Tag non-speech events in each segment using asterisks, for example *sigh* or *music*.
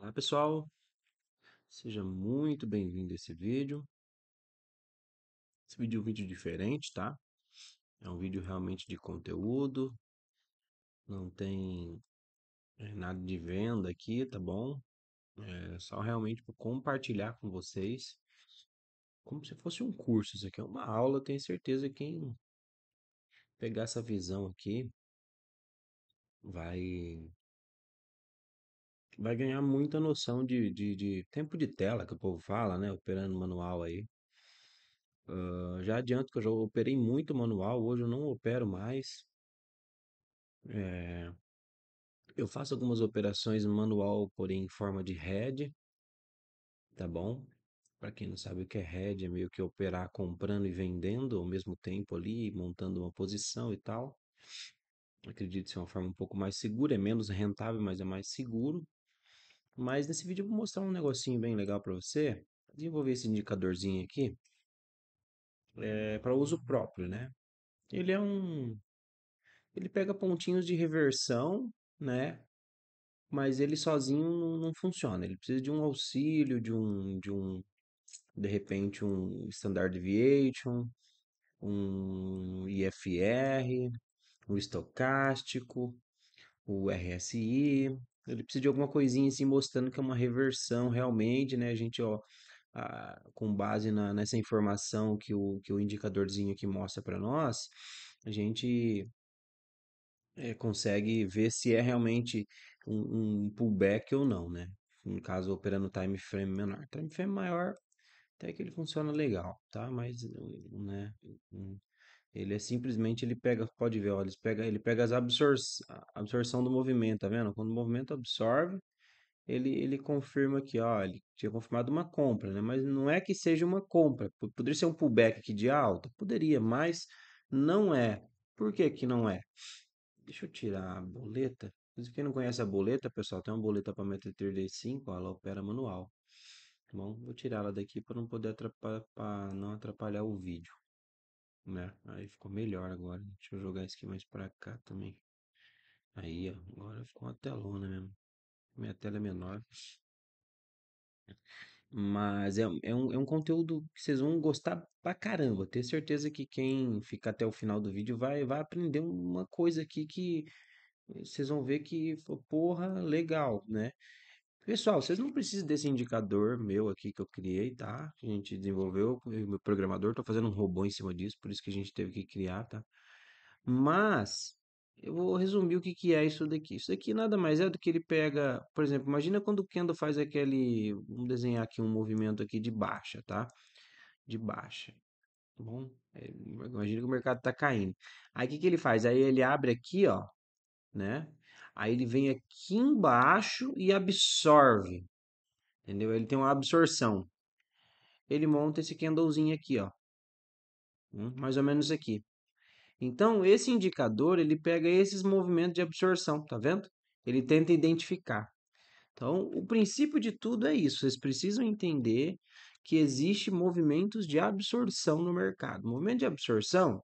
Olá pessoal, seja muito bem-vindo a esse vídeo. Esse vídeo é um vídeo diferente, tá? É um vídeo realmente de conteúdo, não tem eh, nada de venda aqui, tá bom? É só realmente para compartilhar com vocês, como se fosse um curso. Isso aqui é uma aula, tenho certeza que quem pegar essa visão aqui vai vai ganhar muita noção de, de, de tempo de tela que o povo fala, né? Operando manual aí. Uh, já adianto que eu já operei muito manual, hoje eu não opero mais. É, eu faço algumas operações manual, porém em forma de head, tá bom? Para quem não sabe o que é head, é meio que operar comprando e vendendo ao mesmo tempo ali, montando uma posição e tal. Acredito ser uma forma um pouco mais segura, é menos rentável, mas é mais seguro. Mas nesse vídeo eu vou mostrar um negocinho bem legal para você. Desenvolver esse indicadorzinho aqui é, eh, para uso próprio, né? Ele é um, ele pega pontinhos de reversão, né? Mas ele sozinho não, não funciona. Ele precisa de um auxílio, de um, de um, de repente um standard deviation, um IFR, o estocástico, o RSI, ele precisa de alguma coisinha assim mostrando que é uma reversão realmente, né? A gente, ó, a, com base na, nessa informação que o, que o indicadorzinho aqui mostra para nós, a gente é, consegue ver se é realmente um, um, pullback ou não, né? No caso, operando time frame menor. Time frame maior, até que ele funciona legal, tá? Mas, né? Ele é simplesmente ele pega, pode ver, olha, ele pega, ele pega as absor a absorção do movimento, tá vendo? Quando o movimento absorve, ele, ele confirma que, ó, ele tinha confirmado uma compra, né? Mas não é que seja uma compra, poderia ser um pullback aqui de alta, poderia, mas não é. Por que que não é? Deixa eu tirar a boleta. quem não conhece a boleta, pessoal, tem uma boleta para MetaTrader 5, ó, ela opera manual. Tá bom? Vou tirar ela daqui para não poder atrapalhar, não atrapalhar o vídeo né? Aí ficou melhor agora. Deixa eu jogar isso aqui mais pra cá também. Aí, ó, agora ficou uma telona mesmo. Minha tela é menor. Mas é, é, um, é um conteúdo que vocês vão gostar pra caramba. Tenho certeza que quem fica até o final do vídeo vai, vai aprender uma coisa aqui que vocês vão ver que, porra, legal, né? Pessoal, vocês não precisam desse indicador meu aqui que eu criei, tá? Que a gente desenvolveu, eu, meu programador, estou fazendo um robô em cima disso, por isso que a gente teve que criar, tá? Mas eu vou resumir o que, que é isso daqui. Isso daqui nada mais é do que ele pega, por exemplo, imagina quando o Kendo faz aquele, vamos desenhar aqui um movimento aqui de baixa, tá? De baixa. Tá bom, é, imagina que o mercado está caindo. Aí o que, que ele faz? Aí ele abre aqui, ó, né? Aí ele vem aqui embaixo e absorve. Entendeu? Ele tem uma absorção. Ele monta esse candlezinho aqui, ó. Hum, mais ou menos aqui. Então, esse indicador, ele pega esses movimentos de absorção, tá vendo? Ele tenta identificar. Então, o princípio de tudo é isso. Vocês precisam entender que existe movimentos de absorção no mercado. movimento de absorção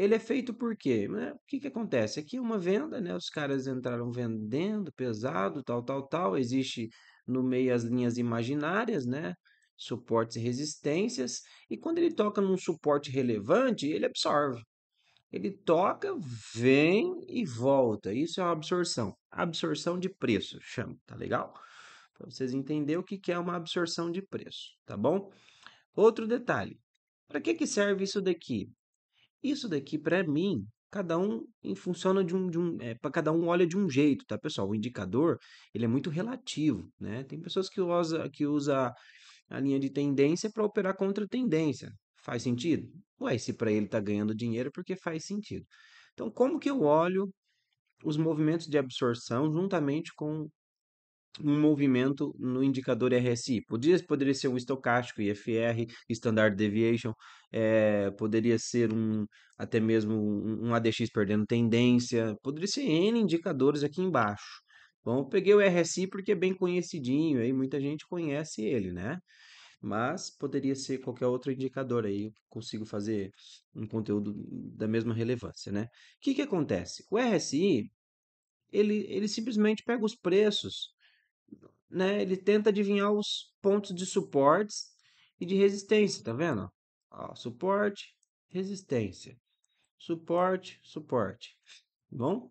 ele é feito por quê? Né? O que, que acontece? Aqui é uma venda, né? os caras entraram vendendo pesado, tal, tal, tal. Existe no meio as linhas imaginárias, né? suportes e resistências. E quando ele toca num suporte relevante, ele absorve. Ele toca, vem e volta. Isso é uma absorção. Absorção de preço, chama, tá legal? Para vocês entenderem o que é uma absorção de preço, tá bom? Outro detalhe. Para que, que serve isso daqui? Isso daqui, para mim, cada um funciona de um, de um é, para cada um olha de um jeito, tá, pessoal? O indicador ele é muito relativo, né? Tem pessoas que usa que usa a linha de tendência para operar contra a tendência. Faz sentido? Ué, se para ele tá ganhando dinheiro, porque faz sentido. Então, como que eu olho os movimentos de absorção juntamente com um movimento no indicador RSI. Podia, poderia ser um estocástico, IFR, Standard Deviation, é, poderia ser um até mesmo um, um ADX perdendo tendência, poderia ser N indicadores aqui embaixo. Bom, peguei o RSI porque é bem conhecidinho, aí muita gente conhece ele, né? Mas poderia ser qualquer outro indicador aí, eu consigo fazer um conteúdo da mesma relevância, né? O que, que acontece? O RSI, ele, ele simplesmente pega os preços né, ele tenta adivinhar os pontos de suportes e de resistência, tá vendo? Ó, suporte, resistência. Suporte, suporte. Bom?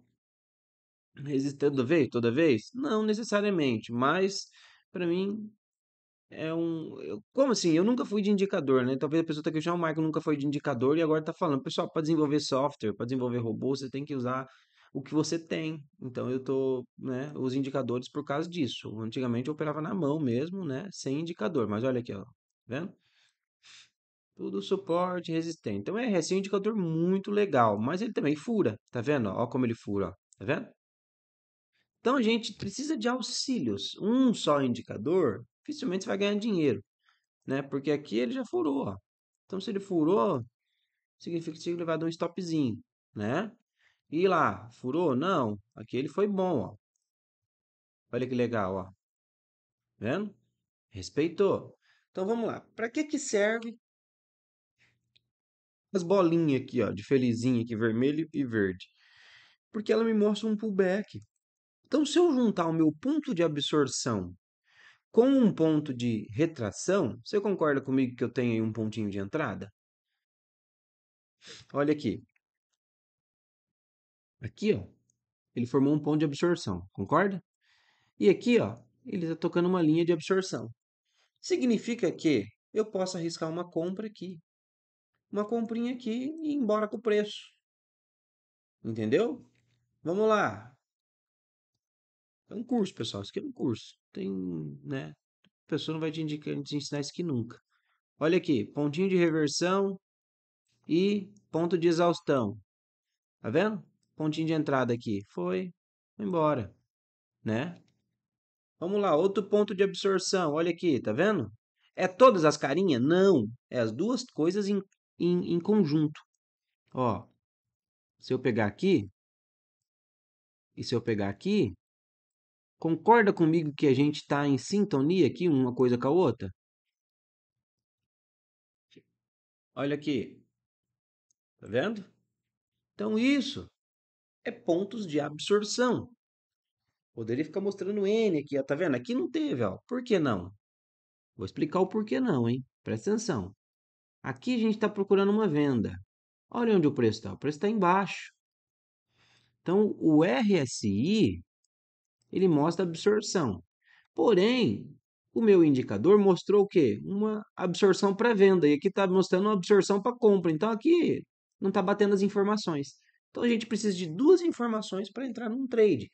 Resistendo toda vez, toda vez? Não necessariamente, mas para mim é um. Eu, como assim? Eu nunca fui de indicador, né? Talvez a pessoa tá já o Michael nunca foi de indicador e agora tá falando, pessoal, para desenvolver software, para desenvolver robô, você tem que usar o que você tem. Então eu tô, né, os indicadores por causa disso. Antigamente eu operava na mão mesmo, né, sem indicador, mas olha aqui, ó, vendo? Tudo suporte resistente. Então é esse é um indicador muito legal, mas ele também fura, tá vendo? Ó como ele fura, ó. tá vendo? Então a gente precisa de auxílios. Um só indicador, dificilmente você vai ganhar dinheiro, né? Porque aqui ele já furou, ó. Então se ele furou, significa que você vai dar um stopzinho, né? E lá, furou? Não. aqui ele foi bom, ó. Olha que legal, ó. Vendo? Respeitou. Então vamos lá. Para que que serve as bolinhas aqui, ó, de felizinha aqui, vermelho e verde? Porque ela me mostra um pullback. Então se eu juntar o meu ponto de absorção com um ponto de retração, você concorda comigo que eu tenho aí um pontinho de entrada? Olha aqui. Aqui, ó, ele formou um ponto de absorção, concorda? E aqui, ó, ele está tocando uma linha de absorção. Significa que eu posso arriscar uma compra aqui, uma comprinha aqui e ir embora com o preço. Entendeu? Vamos lá. É um curso, pessoal. Isso aqui é um curso. Tem, né? A pessoa não vai te, indicar, te ensinar isso aqui nunca. Olha aqui, pontinho de reversão e ponto de exaustão. Tá vendo? pontinho de entrada aqui. Foi, foi embora, né? Vamos lá, outro ponto de absorção. Olha aqui, tá vendo? É todas as carinhas? Não. É as duas coisas em, em, em conjunto. Ó, se eu pegar aqui, e se eu pegar aqui, concorda comigo que a gente está em sintonia aqui, uma coisa com a outra? Olha aqui. Tá vendo? Então, isso é pontos de absorção. Poderia ficar mostrando N aqui, ó, tá vendo? Aqui não teve, ó. Por que não? Vou explicar o porquê não, hein? Presta atenção. Aqui a gente está procurando uma venda. Olha onde o preço está. O preço está embaixo. Então, o RSI, ele mostra absorção. Porém, o meu indicador mostrou o quê? Uma absorção para venda. E aqui está mostrando uma absorção para compra. Então, aqui não está batendo as informações. Então a gente precisa de duas informações para entrar num trade.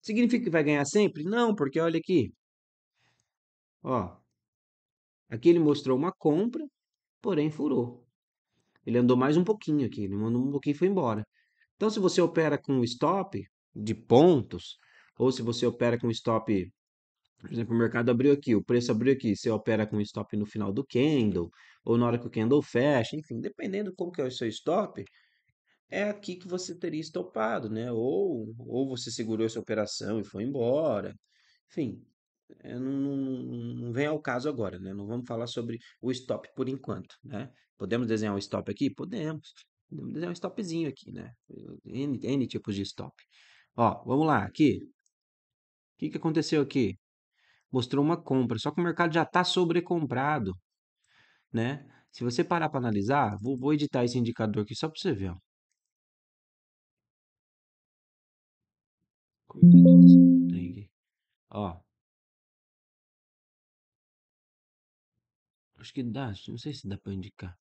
Significa que vai ganhar sempre? Não, porque olha aqui. Ó, aqui ele mostrou uma compra, porém furou. Ele andou mais um pouquinho aqui, ele mandou um pouquinho e foi embora. Então, se você opera com stop de pontos, ou se você opera com stop, por exemplo, o mercado abriu aqui, o preço abriu aqui, você opera com stop no final do candle, ou na hora que o candle fecha, enfim, dependendo como que é o seu stop, é aqui que você teria estopado, né? Ou, ou você segurou essa operação e foi embora. Enfim, é, não, não, não, vem ao caso agora, né? Não vamos falar sobre o stop por enquanto, né? Podemos desenhar um stop aqui? Podemos. Podemos desenhar um stopzinho aqui, né? N, N tipos de stop. Ó, vamos lá, aqui. O que, que aconteceu aqui? Mostrou uma compra, só que o mercado já está sobrecomprado, né? Se você parar para analisar, vou, vou editar esse indicador aqui só para você ver, ó. Ó. Acho que dá, não sei se dá para indicar.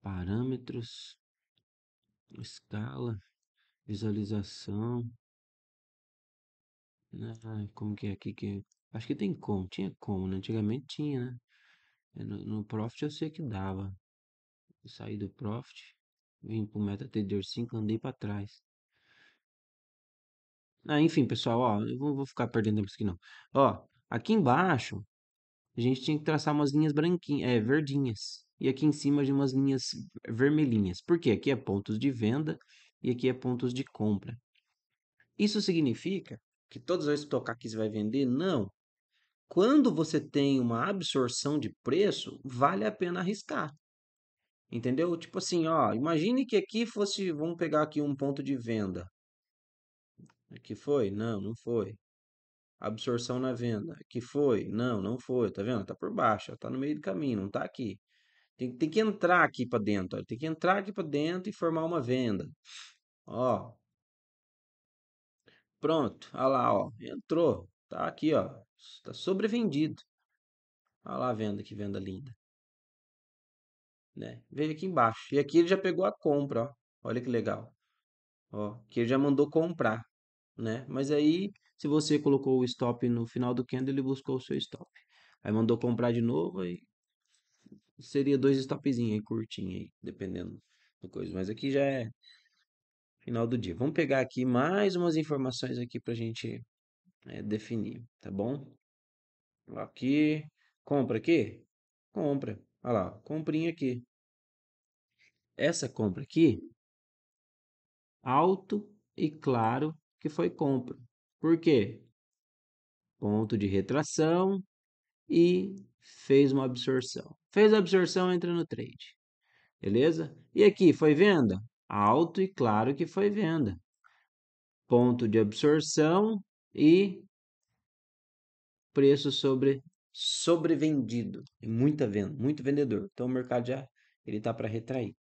Parâmetros, escala, visualização. Ah, como que é aqui que. É. Acho que tem como, tinha como, né? Antigamente tinha, né? É, no, no Profit eu sei que dava. Eu saí do Profit, vim pro MetaTrader 5, andei para trás. Ah, enfim, pessoal, ó, eu vou, vou ficar perdendo tempo aqui não. Ó, aqui embaixo, a gente tinha que traçar umas linhas branquinhas, é, verdinhas. E aqui em cima de umas linhas vermelhinhas. Porque aqui é pontos de venda e aqui é pontos de compra. Isso significa que todas as vezes que tocar aqui você vai vender? Não. Quando você tem uma absorção de preço, vale a pena arriscar. Entendeu? Tipo assim, ó, imagine que aqui fosse, vamos pegar aqui um ponto de venda. Aqui foi? Não, não foi. Absorção na venda. Aqui foi? Não, não foi. Tá vendo? Tá por baixo, tá no meio do caminho, não tá aqui. Tem, tem que entrar aqui para dentro, ó. tem que entrar aqui para dentro e formar uma venda. Ó. Pronto, olha lá, ó. Entrou. Tá aqui, ó. Tá sobrevendido. Olha lá a venda, que venda linda. Né? Veio aqui embaixo. E aqui ele já pegou a compra, ó. Olha que legal. Ó, que ele já mandou comprar né? Mas aí, se você colocou o stop no final do candle, ele buscou o seu stop. Aí mandou comprar de novo e seria dois stopzinhos aí, curtinho aí, dependendo do coisa. Mas aqui já é final do dia. Vamos pegar aqui mais umas informações aqui pra gente é, definir, tá bom? Aqui, compra aqui? Compra. Olha lá, comprinha aqui. Essa compra aqui, alto e claro que foi compra. Por quê? Ponto de retração e fez uma absorção. Fez a absorção, entra no trade. Beleza? E aqui foi venda? Alto e claro que foi venda. Ponto de absorção e preço sobre sobrevendido. Muita venda, muito vendedor. Então o mercado já ele tá para retrair.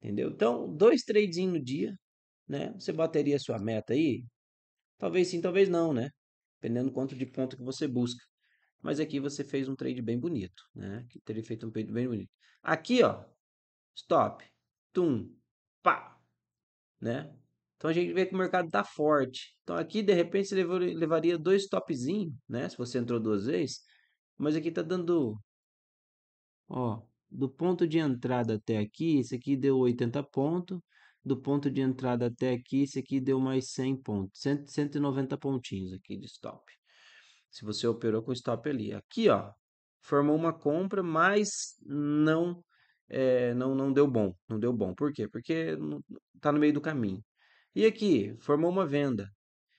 Entendeu? Então, dois trades no dia, né? Você bateria sua meta aí? Talvez sim, talvez não, né? Dependendo do quanto de ponto que você busca. Mas aqui você fez um trade bem bonito, né? Que teria feito um trade bem bonito. Aqui, ó, stop, tum, pá, né? Então a gente vê que o mercado tá forte. Então aqui, de repente, você levaria dois topzinhos, né? Se você entrou duas vezes. Mas aqui tá dando, ó, do ponto de entrada até aqui, esse aqui deu 80 pontos do ponto de entrada até aqui, esse aqui deu mais 100 pontos, 100, 190 pontinhos aqui de stop. Se você operou com stop ali. Aqui, ó, formou uma compra, mas não é, não não deu bom, não deu bom. Por quê? Porque tá no meio do caminho. E aqui, formou uma venda.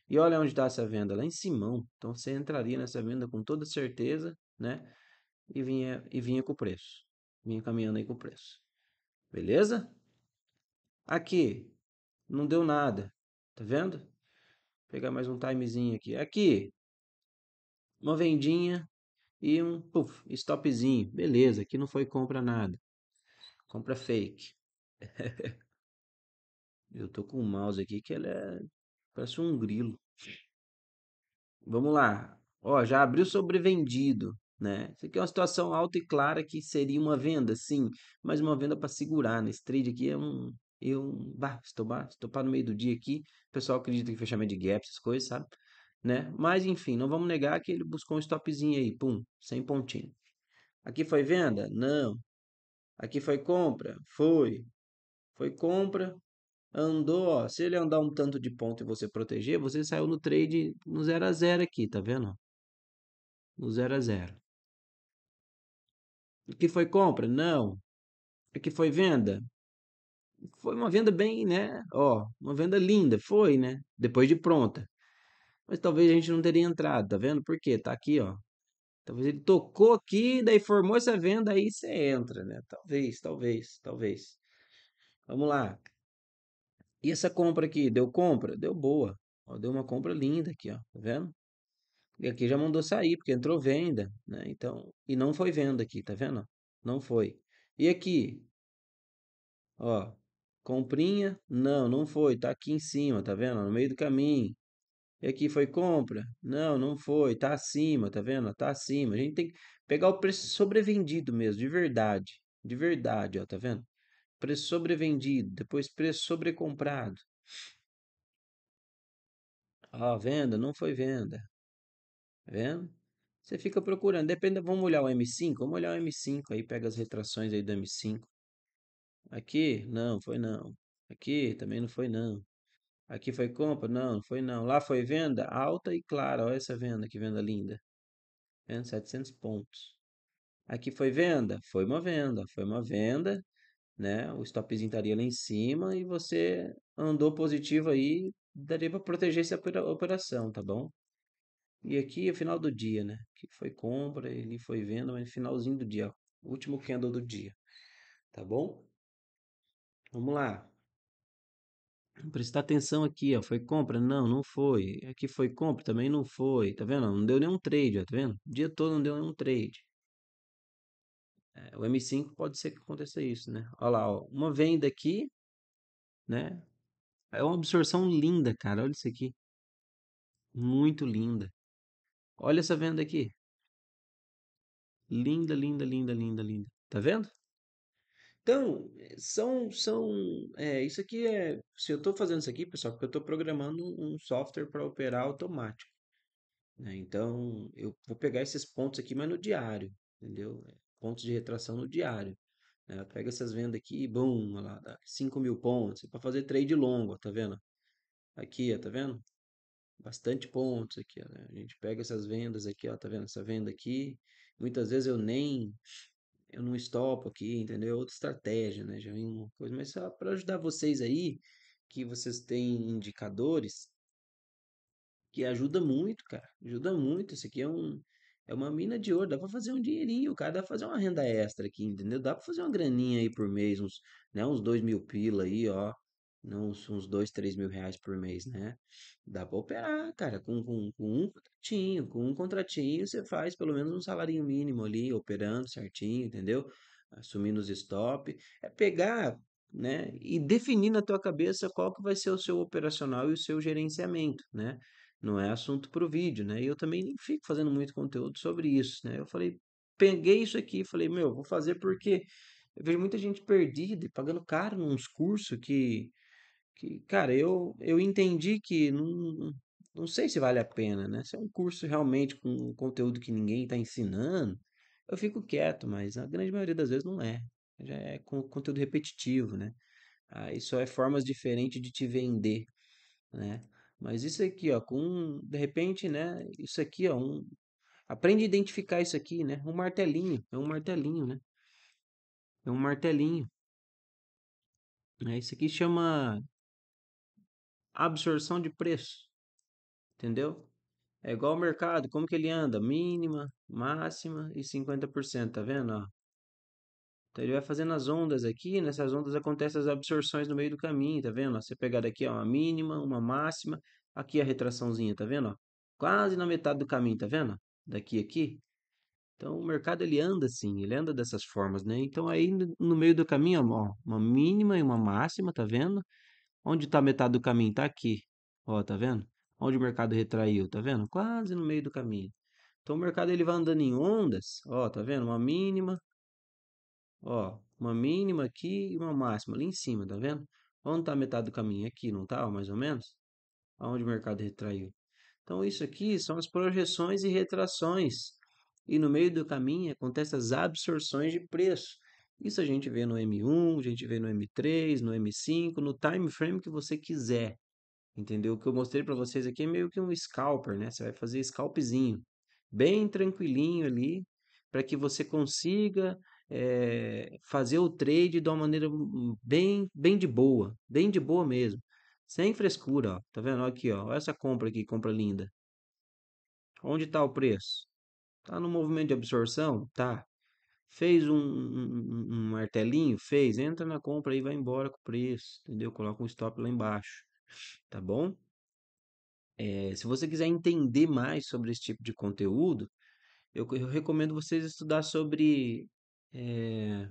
E olha onde está essa venda, lá em Simão. Então você entraria nessa venda com toda certeza, né? E vinha e vinha com o preço. Vinha caminhando aí com o preço. Beleza? Aqui, não deu nada, tá vendo? Vou pegar mais um timezinho aqui. Aqui, uma vendinha e um puff, stopzinho. Beleza, aqui não foi compra nada. Compra fake. *laughs* Eu tô com o mouse aqui que ele é... parece um grilo. Vamos lá. Ó, já abriu sobrevendido, né? Isso aqui é uma situação alta e clara que seria uma venda, sim, mas uma venda para segurar. Nesse né? trade aqui é um eu bah, estou, estou para no meio do dia aqui. O pessoal acredita que fechamento de gap, essas coisas, sabe? Né? Mas enfim, não vamos negar que ele buscou um stopzinho aí, pum, sem pontinho. Aqui foi venda? Não. Aqui foi compra? Foi. Foi compra. Andou, ó. Se ele andar um tanto de ponto e você proteger, você saiu no trade no 0 a 0 aqui, tá vendo? No 0 a 0. Aqui foi compra? Não. Aqui foi venda? foi uma venda bem, né? Ó, uma venda linda, foi, né? Depois de pronta. Mas talvez a gente não teria entrado, tá vendo? Por quê? Tá aqui, ó. Talvez ele tocou aqui, daí formou essa venda, aí você entra, né? Talvez, talvez, talvez. Vamos lá. E essa compra aqui, deu compra? Deu boa. Ó, deu uma compra linda aqui, ó. Tá vendo? E aqui já mandou sair, porque entrou venda, né? Então, e não foi venda aqui, tá vendo? Não foi. E aqui, ó, Comprinha? Não, não foi. Tá aqui em cima, tá vendo? No meio do caminho. E aqui foi compra? Não, não foi. Tá acima, tá vendo? Tá acima. A gente tem que pegar o preço sobrevendido mesmo, de verdade. De verdade, ó, tá vendo? Preço sobrevendido, depois preço sobrecomprado. Ó, venda, não foi venda. Tá vendo? Você fica procurando. Depende, vamos olhar o M5? Vamos olhar o M5 aí, pega as retrações aí do M5. Aqui? Não, foi não. Aqui? Também não foi não. Aqui foi compra? Não, não foi não. Lá foi venda? Alta e clara. Olha essa venda, que venda linda. Vendo? 700 pontos. Aqui foi venda? Foi uma venda, foi uma venda, né? O stopzinho estaria lá em cima e você andou positivo aí, daria para proteger essa operação, tá bom? E aqui é final do dia, né? Que foi compra, ele foi venda, mas finalzinho do dia, ó, último candle do dia, tá bom? Vamos lá. Prestar atenção aqui, ó. Foi compra? Não, não foi. Aqui foi compra? Também não foi. Tá vendo? Não deu nenhum trade, ó. Tá vendo? O dia todo não deu nenhum trade. É, o M5 pode ser que aconteça isso, né? Olha lá, ó. Uma venda aqui, né? É uma absorção linda, cara. Olha isso aqui. Muito linda. Olha essa venda aqui. Linda, linda, linda, linda, linda. Tá vendo? Então, eh, são. são é, isso aqui é. Se eu estou fazendo isso aqui, pessoal, porque eu estou programando um software para operar automático. Né? Então, eu vou pegar esses pontos aqui, mas no diário, entendeu? É, pontos de retração no diário. Né? Pega essas vendas aqui, bum, lá, dá 5 mil pontos. É para fazer trade longo, ó, tá vendo? Aqui, ó, tá vendo? Bastante pontos aqui, ó, né? A gente pega essas vendas aqui, ó, tá vendo? Essa venda aqui. Muitas vezes eu nem eu não estopo aqui, entendeu? É outra estratégia, né? Já vem uma coisa, mas só para ajudar vocês aí, que vocês têm indicadores que ajuda muito, cara. Ajuda muito. Isso aqui é um é uma mina de ouro, dá para fazer um dinheirinho, cara, dá para fazer uma renda extra aqui, entendeu? Dá para fazer uma graninha aí por mês, uns, né, uns dois mil pila aí, ó, Uns, uns dois, três mil reais por mês, né? Dá pra operar, cara. Com, com, com um contratinho, com um contratinho, você faz pelo menos um salário mínimo ali, operando certinho, entendeu? Assumindo os stop. É pegar, né? E definir na tua cabeça qual que vai ser o seu operacional e o seu gerenciamento, né? Não é assunto pro vídeo, né? E eu também nem fico fazendo muito conteúdo sobre isso, né? Eu falei, peguei isso aqui e falei, meu, vou fazer porque eu vejo muita gente perdida e pagando caro nos cursos que que, cara, eu, eu entendi que não, não sei se vale a pena, né? Se é um curso realmente com conteúdo que ninguém está ensinando, eu fico quieto, mas a grande maioria das vezes não é. Já é com conteúdo repetitivo, né? Aí só é formas diferentes de te vender, né? Mas isso aqui, ó, com de repente, né? Isso aqui, ó, um, aprende a identificar isso aqui, né? Um martelinho, é um martelinho, né? É um martelinho. É, isso aqui chama absorção de preço. Entendeu? É igual ao mercado, como que ele anda? Mínima, máxima e 50%, tá vendo? Ó. Então ele vai fazendo as ondas aqui, nessas ondas acontecem as absorções no meio do caminho, tá vendo? Ó, você pegar daqui ó, uma mínima, uma máxima, aqui a retraçãozinha, tá vendo? Ó? Quase na metade do caminho, tá vendo? Daqui aqui. Então o mercado ele anda assim, ele anda dessas formas, né? Então aí no meio do caminho, ó, uma mínima e uma máxima, tá vendo? Onde está metade do caminho? Está aqui. Ó, tá vendo? Onde o mercado retraiu? Tá vendo? Quase no meio do caminho. Então o mercado ele vai andando em ondas. Ó, tá vendo? Uma mínima. Ó, uma mínima aqui e uma máxima ali em cima, tá vendo? Onde está metade do caminho? Aqui, não está? mais ou menos? Aonde o mercado retraiu. Então isso aqui são as projeções e retrações. E no meio do caminho acontecem as absorções de preço. Isso a gente vê no M1, a gente vê no M3, no M5, no time frame que você quiser. Entendeu? O que eu mostrei para vocês aqui é meio que um scalper, né? Você vai fazer scalpzinho, bem tranquilinho ali, para que você consiga é, fazer o trade de uma maneira hum, bem, bem de boa, bem de boa mesmo, sem frescura, ó. Tá vendo aqui, ó? Essa compra aqui, compra linda. Onde está o preço? Tá no movimento de absorção? Tá. Fez um, um, um martelinho? Fez. Entra na compra e vai embora com o preço, entendeu? Coloca um stop lá embaixo, tá bom? É, se você quiser entender mais sobre esse tipo de conteúdo, eu, eu recomendo vocês estudar sobre. É,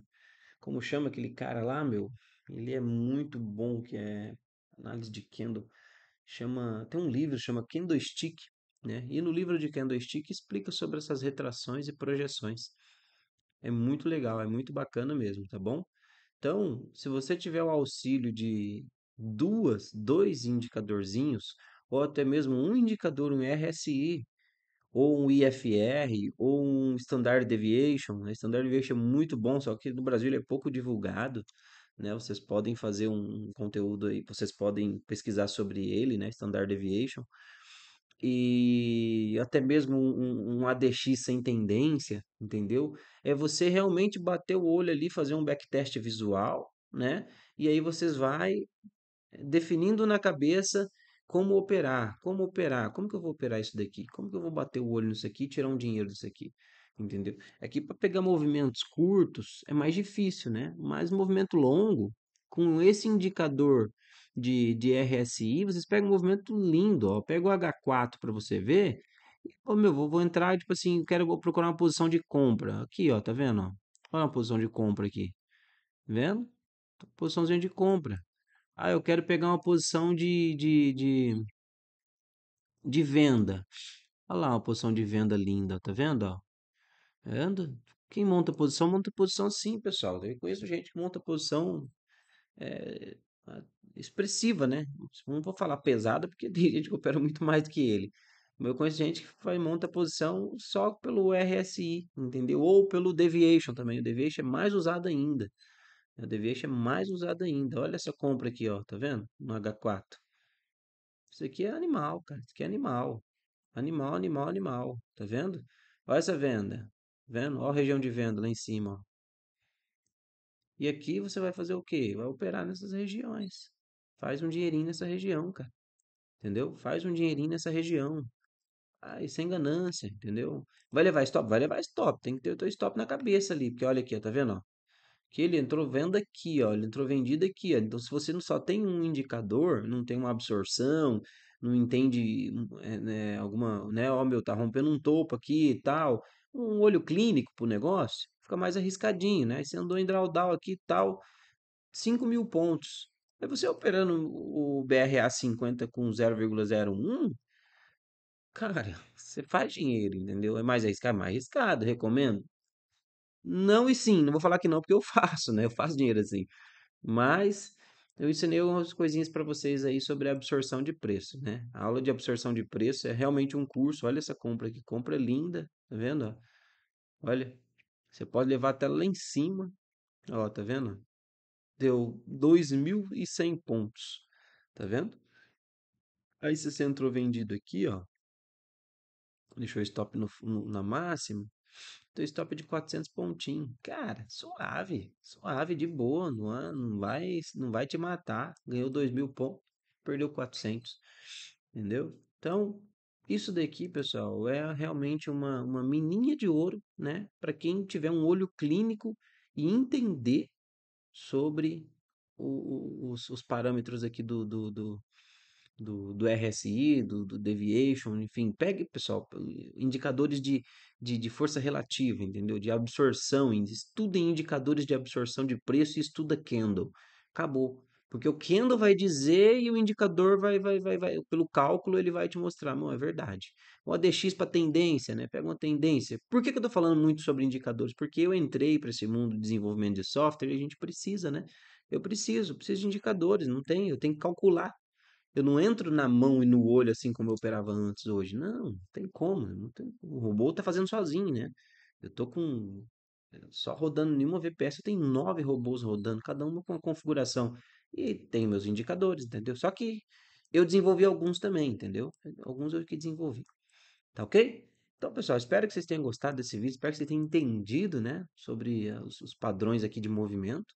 como chama aquele cara lá, meu? Ele é muito bom, que é análise de Kendo. Chama, tem um livro chama Kendo Stick, né? E no livro de Kendo Stick explica sobre essas retrações e projeções. É muito legal, é muito bacana mesmo, tá bom? Então, se você tiver o auxílio de duas, dois indicadorzinhos, ou até mesmo um indicador, um RSI, ou um IFR, ou um Standard Deviation. Né? Standard Deviation é muito bom, só que no Brasil ele é pouco divulgado. Né? Vocês podem fazer um conteúdo aí, vocês podem pesquisar sobre ele, né? Standard Deviation e até mesmo um, um, ADX sem tendência, entendeu? É você realmente bater o olho ali, fazer um backtest visual, né? E aí vocês vai definindo na cabeça como operar, como operar, como que eu vou operar isso daqui, como que eu vou bater o olho nisso aqui e tirar um dinheiro disso aqui, entendeu? Aqui é para pegar movimentos curtos é mais difícil, né? Mas movimento longo, com esse indicador de, de RSI, vocês pegam um movimento lindo, ó. Pega o H4 para você ver. Ô, meu, vou, vou entrar, tipo assim, quero procurar uma posição de compra. Aqui, ó, tá vendo? Ó? Olha uma posição de compra aqui. Tá vendo? Posiçãozinha de compra. Ah, eu quero pegar uma posição de, de, de, de venda. Olha lá uma posição de venda linda, tá vendo? Ó? Tá vendo? Quem monta posição, monta posição sim, pessoal. Eu conheço gente que monta posição é, expressiva, né. Não vou falar pesada, porque *laughs* tem gente que opera muito mais do que ele. Eu conheço gente que monta a posição só pelo RSI, entendeu? Ou pelo deviation também. O deviation é mais usado ainda. O deviation é mais usado ainda. Olha essa compra aqui, ó, tá vendo? No H4. Isso aqui é animal, cara. Isso aqui é animal. Animal, animal, animal. Tá vendo? Olha essa venda. Tá vendo? Olha a região de venda lá em cima. Ó. E aqui você vai fazer o quê? Vai operar nessas regiões. Faz um dinheirinho nessa região, cara. Entendeu? Faz um dinheirinho nessa região. Aí, sem ganância, entendeu? Vai levar stop? Vai levar stop. Tem que ter o teu stop na cabeça ali. Porque olha aqui, ó, tá vendo? Ó? Que ele entrou vendo aqui, ó. Ele entrou vendido aqui, ó. Então, se você não só tem um indicador, não tem uma absorção, não entende hum, é, né, alguma, né? Ó, meu, tá rompendo um topo aqui e tal. Um olho clínico pro negócio fica mais arriscadinho, né? Se você andou em drawdown aqui e tal, 5 mil pontos. Aí você operando o BRA 50 com 0,01, cara, você faz dinheiro, entendeu? É mais arriscado, é mais arriscado, recomendo. Não e sim, não vou falar que não, porque eu faço, né? Eu faço dinheiro assim. Mas eu ensinei umas coisinhas para vocês aí sobre absorção de preço, né? A aula de absorção de preço é realmente um curso. Olha essa compra aqui, compra linda, tá vendo? Olha, você pode levar até lá em cima. Ó, tá vendo? Deu 2.100 pontos. Tá vendo? Aí se você entrou vendido aqui, ó. Deixou stop no, no, na máxima. Então stop é de 400 pontinhos. Cara, suave. Suave, de boa. Não, não, vai, não vai te matar. Ganhou 2.000 pontos. Perdeu 400. Entendeu? Então, isso daqui, pessoal, é realmente uma, uma mininha de ouro, né? Para quem tiver um olho clínico e entender sobre o, o, os, os, parâmetros aqui do, do, do, do, do RSI, do, do, deviation, enfim. Pegue, pessoal, eh, indicadores de, de, de força relativa, entendeu? De absorção, estudem indicadores de absorção de preço e estuda candle. Acabou. Porque o Kendo vai dizer e o indicador vai, vai, vai, vai pelo cálculo, ele vai te mostrar, não, é verdade. O ADX para tendência, né? Pega uma tendência. Por que, que eu estou falando muito sobre indicadores? Porque eu entrei para esse mundo de desenvolvimento de software e a gente precisa, né? Eu preciso, preciso de indicadores, não tem, eu tenho que calcular. Eu não entro na mão e no olho assim como eu operava antes hoje. Não, não tem como. Não tem... O robô está fazendo sozinho, né? Eu tô com eh, só rodando nenhuma VPS, eu tenho nove robôs rodando, cada um com uma configuração. E tem meus indicadores, entendeu? Só que eu desenvolvi alguns também, entendeu? Alguns eu que desenvolvi. Tá ok? Então, pessoal, espero que vocês tenham gostado desse vídeo, espero que vocês tenham entendido, né, sobre eh, os, padrões aqui de movimento.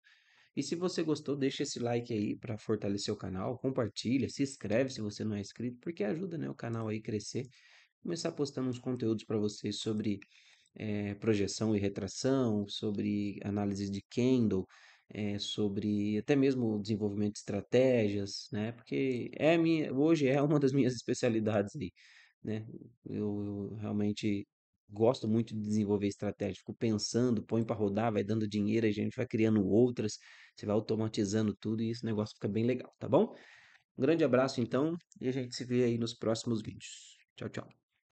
E se você gostou, deixa esse like aí para fortalecer o canal, compartilha, se inscreve se você não é inscrito, porque ajuda, né, o canal aí crescer. Começar postando uns conteúdos para vocês sobre é, projeção e retração, sobre análise de candle, é, sobre até mesmo o desenvolvimento de estratégias, né? Porque é minha, hoje é uma das minhas *laughs* especialidades aí, né? Eu, eu realmente gosto muito de desenvolver estratégia, fico pensando, põe para rodar, vai dando dinheiro, a gente vai criando outras, você vai automatizando tudo e esse negócio fica bem legal, tá bom? Um grande abraço então e a gente se vê aí nos próximos vídeos. Tchau, tchau.